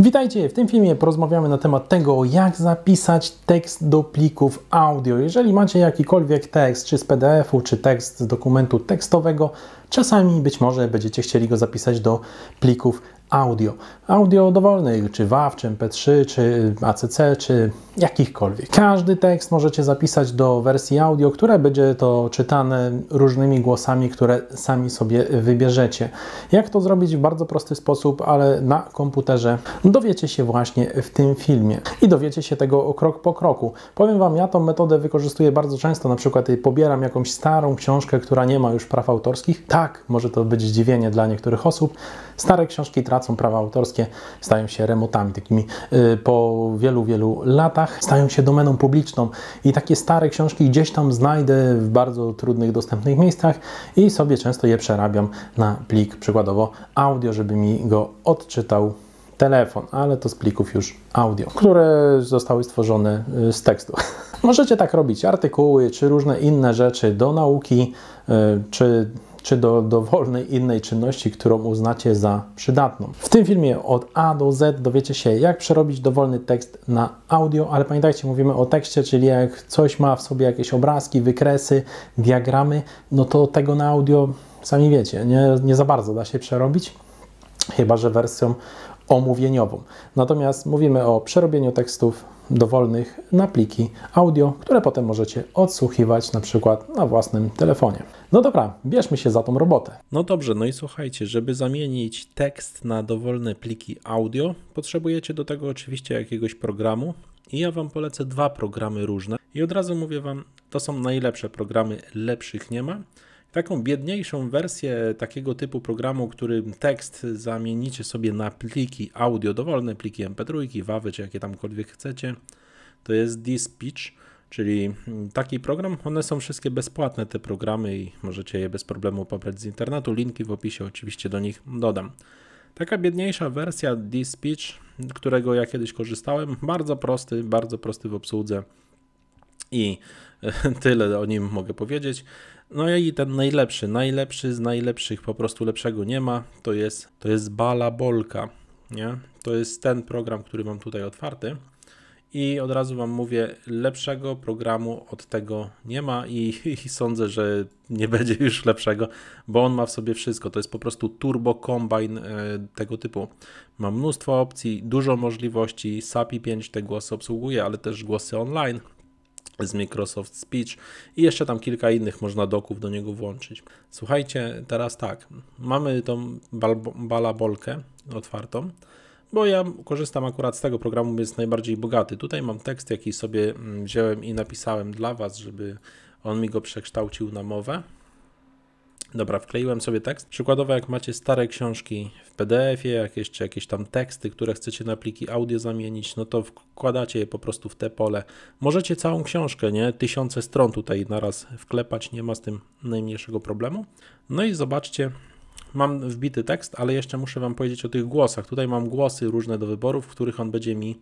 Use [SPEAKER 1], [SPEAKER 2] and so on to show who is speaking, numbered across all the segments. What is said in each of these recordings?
[SPEAKER 1] Witajcie, w tym filmie porozmawiamy na temat tego, jak zapisać tekst do plików audio. Jeżeli macie jakikolwiek tekst, czy z PDF-u, czy tekst z dokumentu tekstowego, czasami być może będziecie chcieli go zapisać do plików audio. Audio dowolnych, czy WAV, czy MP3, czy ACC, czy jakichkolwiek. Każdy tekst możecie zapisać do wersji audio, które będzie to czytane różnymi głosami, które sami sobie wybierzecie. Jak to zrobić w bardzo prosty sposób, ale na komputerze, dowiecie się właśnie w tym filmie. I dowiecie się tego krok po kroku. Powiem Wam, ja tą metodę wykorzystuję bardzo często, na przykład pobieram jakąś starą książkę, która nie ma już praw autorskich. Tak, może to być zdziwienie dla niektórych osób. Stare książki tracą tracą prawa autorskie, stają się remotami, takimi y, po wielu, wielu latach, stają się domeną publiczną i takie stare książki gdzieś tam znajdę w bardzo trudnych, dostępnych miejscach i sobie często je przerabiam na plik, przykładowo audio, żeby mi go odczytał telefon, ale to z plików już audio, które zostały stworzone y, z tekstu. Możecie tak robić artykuły czy różne inne rzeczy do nauki, y, czy czy do dowolnej innej czynności, którą uznacie za przydatną. W tym filmie od A do Z dowiecie się, jak przerobić dowolny tekst na audio, ale pamiętajcie, mówimy o tekście, czyli jak coś ma w sobie jakieś obrazki, wykresy, diagramy, no to tego na audio sami wiecie, nie, nie za bardzo da się przerobić chyba że wersją omówieniową. Natomiast mówimy o przerobieniu tekstów dowolnych na pliki audio, które potem możecie odsłuchiwać na przykład na własnym telefonie. No dobra, bierzmy się za tą robotę. No dobrze, no i słuchajcie, żeby zamienić tekst na dowolne pliki audio, potrzebujecie do tego oczywiście jakiegoś programu i ja Wam polecę dwa programy różne i od razu mówię Wam, to są najlepsze programy, lepszych nie ma. Taką biedniejszą wersję takiego typu programu, którym tekst zamienicie sobie na pliki audio, dowolne pliki MP3, wawy czy jakie tamkolwiek chcecie, to jest Dispatch, czyli mm, taki program. One są wszystkie bezpłatne, te programy i możecie je bez problemu pobrać z internetu. Linki w opisie oczywiście do nich dodam. Taka biedniejsza wersja Dispatch, którego ja kiedyś korzystałem, bardzo prosty, bardzo prosty w obsłudze i e, tyle o nim mogę powiedzieć. No i ten najlepszy, najlepszy z najlepszych, po prostu lepszego nie ma, to jest, to jest Bolka, nie? To jest ten program, który mam tutaj otwarty. I od razu Wam mówię, lepszego programu od tego nie ma i, i, sądzę, że nie będzie już lepszego, bo on ma w sobie wszystko. To jest po prostu turbo combine tego typu. Ma mnóstwo opcji, dużo możliwości. SAPI 5 te głosy obsługuje, ale też głosy online, z Microsoft Speech i jeszcze tam kilka innych można doków do niego włączyć. Słuchajcie, teraz tak, mamy tą bal balabolkę otwartą, bo ja korzystam akurat z tego programu, jest najbardziej bogaty. Tutaj mam tekst, jaki sobie mm, wziąłem i napisałem dla Was, żeby on mi go przekształcił na mowę. Dobra, wkleiłem sobie tekst. Przykładowo, jak macie stare książki w PDF-ie, jakieś, jeszcze jakieś tam teksty, które chcecie na pliki audio zamienić, no to wkładacie je po prostu w te pole. Możecie całą książkę, nie? Tysiące stron tutaj naraz wklepać, nie ma z tym najmniejszego problemu. No i zobaczcie, mam wbity tekst, ale jeszcze muszę Wam powiedzieć o tych głosach. Tutaj mam głosy różne do wyborów, w których on będzie mi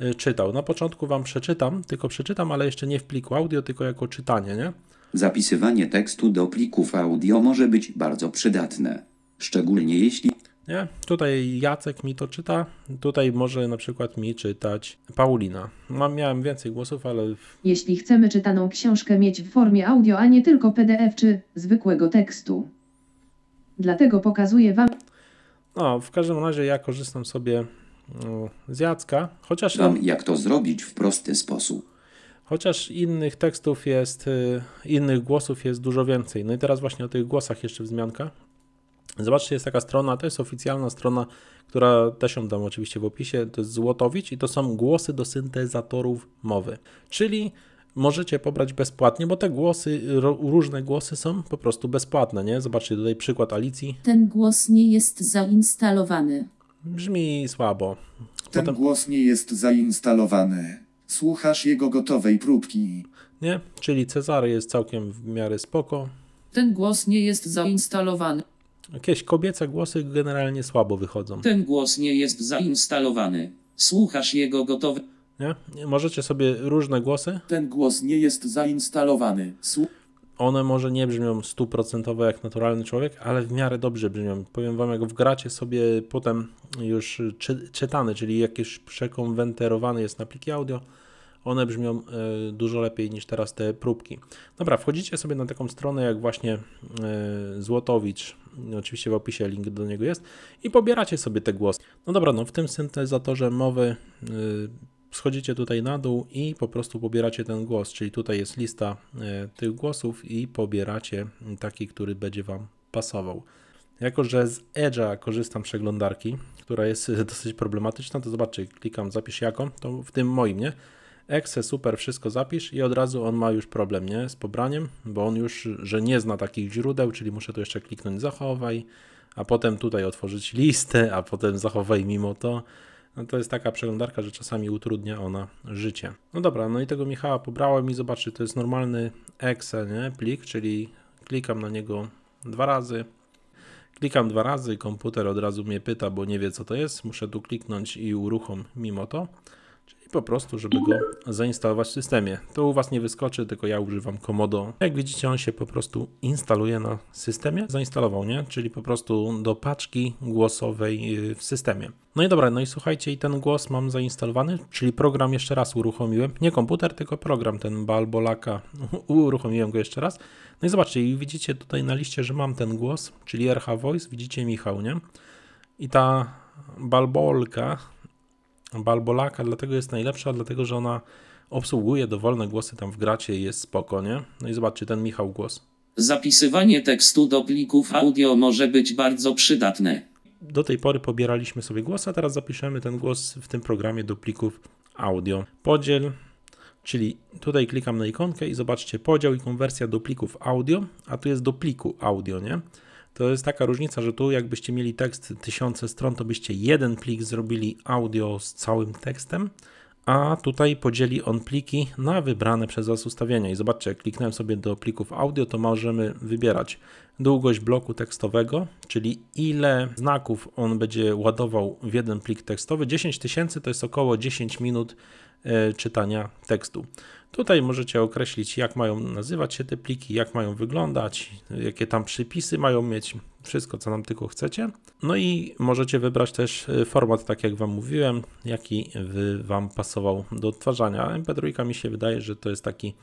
[SPEAKER 1] y, czytał. Na początku Wam przeczytam, tylko przeczytam, ale jeszcze nie w pliku audio, tylko jako czytanie, nie? Zapisywanie tekstu do plików audio może być bardzo przydatne. Szczególnie jeśli. Nie, tutaj Jacek mi to czyta, tutaj może na przykład mi czytać Paulina. Mam, miałem więcej głosów, ale. Jeśli chcemy czytaną książkę mieć w formie audio, a nie tylko PDF czy zwykłego tekstu. Dlatego pokazuję Wam. No, w każdym razie ja korzystam sobie mm, z Jacka, chociaż. Wam, jak to zrobić w prosty sposób. Chociaż innych tekstów jest, y, innych głosów jest dużo więcej. No i teraz właśnie o tych głosach jeszcze wzmianka. Zobaczcie, jest taka strona, to jest oficjalna strona, która też ją dam oczywiście w opisie, to jest Złotowicz i to są głosy do syntezatorów mowy. Czyli możecie pobrać bezpłatnie, bo te głosy, różne głosy są po prostu bezpłatne, nie? Zobaczcie tutaj przykład Alicji. Ten głos nie jest zainstalowany. Brzmi słabo. Ten głos nie jest zainstalowany. Słuchasz jego gotowej próbki. Nie, czyli Cezary jest całkiem w miarę spoko. Ten głos nie jest zainstalowany. Jakieś kobiece głosy generalnie słabo wychodzą. Ten głos nie jest zainstalowany. Słuchasz jego gotowy. Nie? Możecie sobie różne głosy. Ten głos nie jest zainstalowany. Słu One może nie brzmią stuprocentowo jak naturalny człowiek, ale w miarę dobrze brzmią. Powiem wam, jak w gracie sobie potem już czy czytany, czyli jakiś przekonwenterowany jest na pliki audio, one brzmią e, dużo lepiej niż teraz te próbki. Dobra, wchodzicie sobie na taką stronę jak właśnie e, Złotowicz, oczywiście w opisie link do niego jest i pobieracie sobie te głosy. No dobra, no w tym syntezatorze mowy e, schodzicie tutaj na dół i po prostu pobieracie ten głos, czyli tutaj jest lista tych głosów i pobieracie taki, który będzie Wam pasował. Jako, że z Edge'a korzystam przeglądarki, która jest dosyć problematyczna, to zobaczcie, klikam zapisz jako, to w tym moim, nie? exe, super, wszystko zapisz i od razu on ma już problem, nie, z pobraniem, bo on już, że nie zna takich źródeł, czyli muszę tu jeszcze kliknąć zachowaj, a potem tutaj otworzyć listę, a potem zachowaj mimo to. No to jest taka przeglądarka, że czasami utrudnia ona życie. No dobra, no i tego Michała pobrałem i zobaczysz, to jest normalny Excel, nie? plik, czyli klikam na niego dwa razy, Klikam dwa razy, komputer od razu mnie pyta, bo nie wie co to jest. Muszę tu kliknąć i uruchom mimo to czyli po prostu, żeby go zainstalować w systemie. To u Was nie wyskoczy, tylko ja używam Komodo. Jak widzicie, on się po prostu instaluje na systemie, zainstalował, nie? Czyli po prostu do paczki głosowej yy, w systemie. No i dobra, no i słuchajcie, i ten głos mam zainstalowany, czyli program jeszcze raz uruchomiłem. Nie komputer, tylko program ten Balbolaka. Uruchomiłem go jeszcze raz. No i zobaczcie, i widzicie tutaj na liście, że mam ten głos, czyli RH Voice, widzicie Michał, nie? I ta balbolka Balbolaka, dlatego jest najlepsza, dlatego że ona obsługuje dowolne głosy tam w gracie i jest spoko, nie? No i zobaczcie, ten Michał głos. Zapisywanie tekstu do plików audio może być bardzo przydatne. Do tej pory pobieraliśmy sobie głos, a teraz zapiszemy ten głos w tym programie do plików audio. Podziel, czyli tutaj klikam na ikonkę i zobaczcie podział i konwersja do plików audio, a tu jest do pliku audio, nie? To jest taka różnica, że tu jakbyście mieli tekst tysiące stron, to byście jeden plik zrobili audio z całym tekstem, a tutaj podzieli on pliki na wybrane przez Was ustawienia. I zobaczcie, jak kliknąłem sobie do plików audio, to możemy wybierać długość bloku tekstowego, czyli ile znaków on będzie ładował w jeden plik tekstowy. 10 tysięcy to jest około 10 minut e, czytania tekstu. Tutaj możecie określić, jak mają nazywać się te pliki, jak mają wyglądać, jakie tam przypisy mają mieć, wszystko co nam tylko chcecie. No i możecie wybrać też e, format, tak jak Wam mówiłem, jaki Wam pasował do odtwarzania. MP3 mi się wydaje, że to jest taki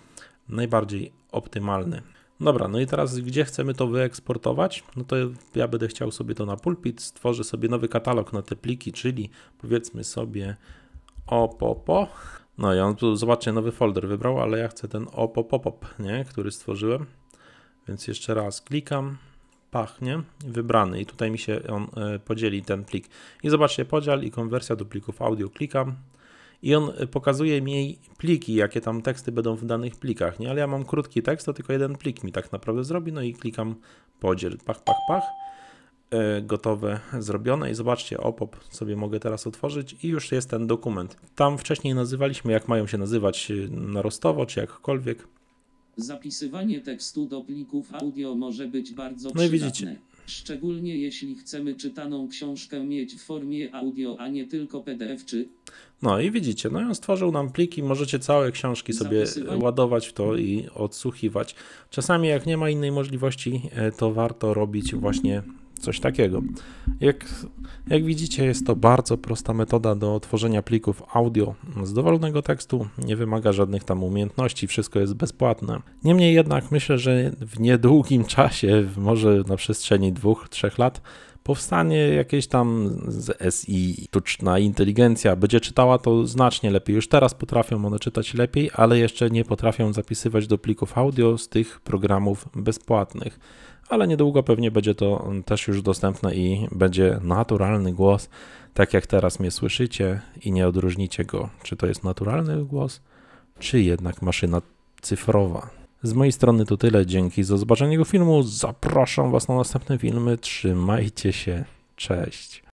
[SPEAKER 1] najbardziej optymalny. Dobra, no i teraz gdzie chcemy to wyeksportować? No to ja będę chciał sobie to na pulpit, stworzę sobie nowy katalog na te pliki, czyli powiedzmy sobie opopo. No i on tu, zobaczcie, nowy folder wybrał, ale ja chcę ten opopopop, nie, który stworzyłem. Więc jeszcze raz klikam, pachnie, wybrany i tutaj mi się on e, podzieli ten plik. I zobaczcie, podział i konwersja do plików audio, klikam i on e, pokazuje mi pliki, jakie tam teksty będą w danych plikach, nie? Ale ja mam krótki tekst, to tylko jeden plik mi tak naprawdę zrobi, no i klikam podziel, pach, pach, pach. E, gotowe, zrobione i zobaczcie, opop sobie mogę teraz otworzyć i już jest ten dokument. Tam wcześniej nazywaliśmy, jak mają się nazywać e, narostowo czy jakkolwiek. Zapisywanie tekstu do plików audio może być bardzo no przydatne. Widzicie. Szczególnie jeśli chcemy czytaną książkę mieć w formie audio, a nie tylko PDF czy. No i widzicie, no i on stworzył nam pliki, możecie całe książki sobie ładować w to i odsłuchiwać. Czasami jak nie ma innej możliwości, e, to warto robić właśnie coś takiego. Jak, jak widzicie, jest to bardzo prosta metoda do tworzenia plików audio z dowolnego tekstu, nie wymaga żadnych tam umiejętności, wszystko jest bezpłatne. Niemniej jednak myślę, że w niedługim czasie, może na przestrzeni dwóch, trzech lat, powstanie jakieś tam z SI, sztuczna inteligencja będzie czytała to znacznie lepiej. Już teraz potrafią one czytać lepiej, ale jeszcze nie potrafią zapisywać do plików audio z tych programów bezpłatnych. Ale niedługo pewnie będzie to też już dostępne i będzie naturalny głos, tak jak teraz mnie słyszycie i nie odróżnicie go, czy to jest naturalny głos, czy jednak maszyna cyfrowa. Z mojej strony to tyle. Dzięki za zobaczenie tego filmu. Zapraszam Was na następne filmy. Trzymajcie się. Cześć.